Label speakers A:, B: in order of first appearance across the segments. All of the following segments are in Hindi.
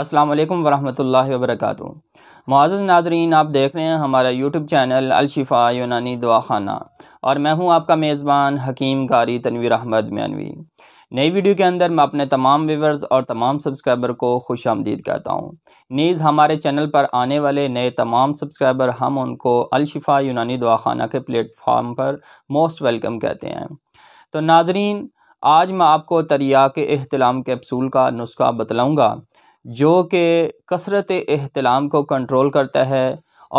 A: अस्सलाम वालेकुम वरहमतुल्लाहि वबरकातु मुआज़ नाजरीन आप देख रहे हैं हमारा यूट्यूब चैनल अलशिफ़ा यूनानी दवाखाना और मैं हूं आपका मेज़बान हकीम कारी तनवीर अहमद मानवी नई वीडियो के अंदर मैं अपने तमाम व्यूवर्स और तमाम सब्सक्राइबर को खुश आमदीद कहता हूं नीज़ हमारे चैनल पर आने वाले नए तमाम सब्सक्राइबर हम उनको अलशिफ़ा यूनानी दवाखाना के प्लेटफार्म पर मोस्ट वेलकम कहते हैं तो नाजरीन आज मैं आपको तरिया के अहतलाम कैप्सूल का नुस्खा बतलाऊँगा जो कि कसरत अहतलाम को कंट्रोल करता है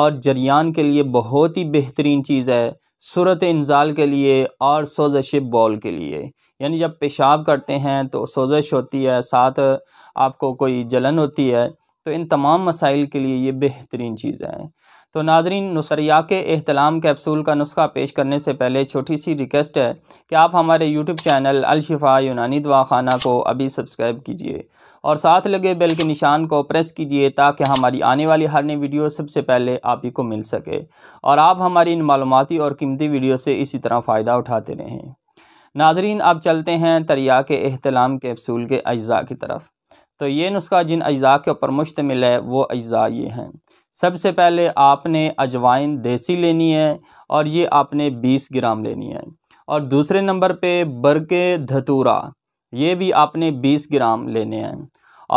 A: और जरियान के लिए बहुत ही बेहतरीन चीज़ है सूरत इंजाल के लिए और सोजश बॉल के लिए यानी जब पेशाब करते हैं तो सोजश होती है साथ आपको कोई जलन होती है तो इन तमाम मसाइल के लिए ये बेहतरीन चीज़ है तो नाजरीन नुसरिया के अहतलाम कैप्सूल का नुस्खा पेश करने से पहले छोटी सी रिक्वेस्ट है कि आप हमारे यूट्यूब चैनल अलशफ़ा यूनानी दवा खाना को अभी सब्सक्राइब कीजिए और साथ लगे बेल के निशान को प्रेस कीजिए ताकि हमारी आने वाली हर नई वीडियो सबसे पहले आप ही को मिल सके और आप हमारी इन मालूमती और कीमती वीडियो से इसी तरह फ़ायदा उठाते रहें नाजरीन अब चलते हैं दरिया के अहतलाम कैप्सूल के अज्जा की तरफ तो ये नुस्खा जिन अज्जा के ऊपर मुश्तमिल है वो अज्जा ये हैं सबसे पहले आपने अजवाइन देसी लेनी है और ये आपने 20 ग्राम लेनी है और दूसरे नंबर पे बरके धतूरा ये भी आपने बीस ग्राम लेने हैं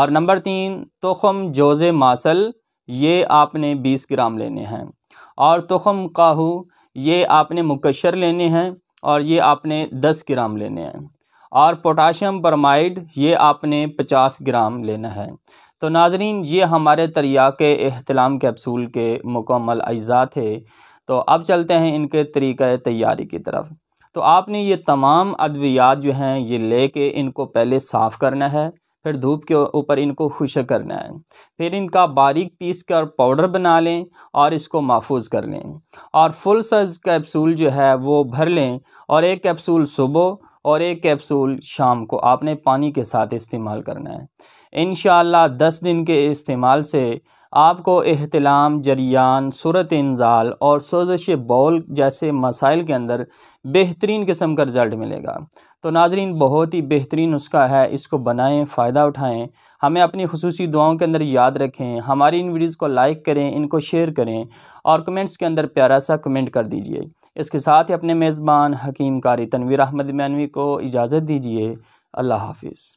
A: और नंबर तीन तखम जोज़े मासल ये आपने बीस ग्राम लेने हैं और तखम काहू ये आपने मुकशर लेने हैं और ये आपने दस ग्राम लेने हैं और पोटाशियम परमाइड ये आपने पचास ग्राम लेना है तो नाजरीन ये हमारे तरीक़ अहतलाम कैप्सूल के मुकम्मल अज्जा थे तो अब चलते हैं इनके तरीक़ तैयारी की तरफ तो आपने ये तमाम अद्वियात जो हैं ये ले के इनको पहले साफ़ करना है फिर धूप के ऊपर इनको खुश करना है फिर इनका बारीक पीस कर पाउडर बना लें और इसको महफूज कर लें और फुल साइज़ कैप्सूल जो है वो भर लें और एक कैप्सूल सुबह और एक कैप्सूल शाम को आपने पानी के साथ इस्तेमाल करना है इन दस दिन के इस्तेमाल से आपको अहतलाम जरियान सूरत इंजाल और सोजश बौल जैसे मसाइल के अंदर बेहतरीन किस्म का रिज़ल्ट मिलेगा तो नाजरीन बहुत ही बेहतरीन उसका है इसको बनाएं फ़ायदा उठाएं हमें अपनी खसूसी दुआओं के अंदर याद रखें हमारी इन वीडियोज़ को लाइक करें इनको शेयर करें और कमेंट्स के अंदर प्यारा सा कमेंट कर दीजिए इसके साथ ही अपने मेज़बान हकीम कारी तनवीर अहमद मैनवी को इजाज़त दीजिए अल्लाह हाफिज़